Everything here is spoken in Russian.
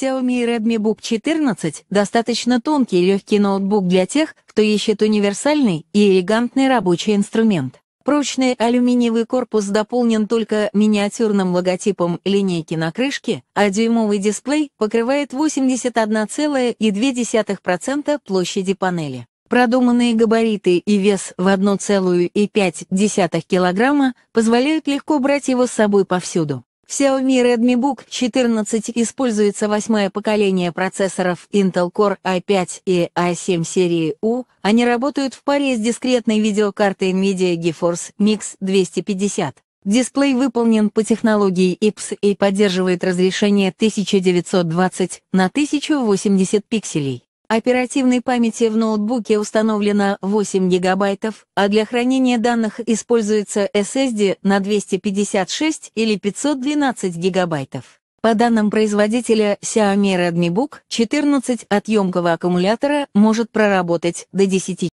Xiaomi Redmi Book 14 – достаточно тонкий и легкий ноутбук для тех, кто ищет универсальный и элегантный рабочий инструмент. Прочный алюминиевый корпус дополнен только миниатюрным логотипом линейки на крышке, а дюймовый дисплей покрывает 81,2% площади панели. Продуманные габариты и вес в 1,5 кг позволяют легко брать его с собой повсюду. Xiaomi Redmi Book 14 используется восьмое поколение процессоров Intel Core i5 и i7 серии U. Они работают в паре с дискретной видеокартой NVIDIA GeForce MX 250. Дисплей выполнен по технологии IPS и поддерживает разрешение 1920 на 1080 пикселей. Оперативной памяти в ноутбуке установлено 8 гигабайтов, а для хранения данных используется SSD на 256 или 512 гигабайтов. По данным производителя Xiaomi Redmi Book, 14 от аккумулятора может проработать до 10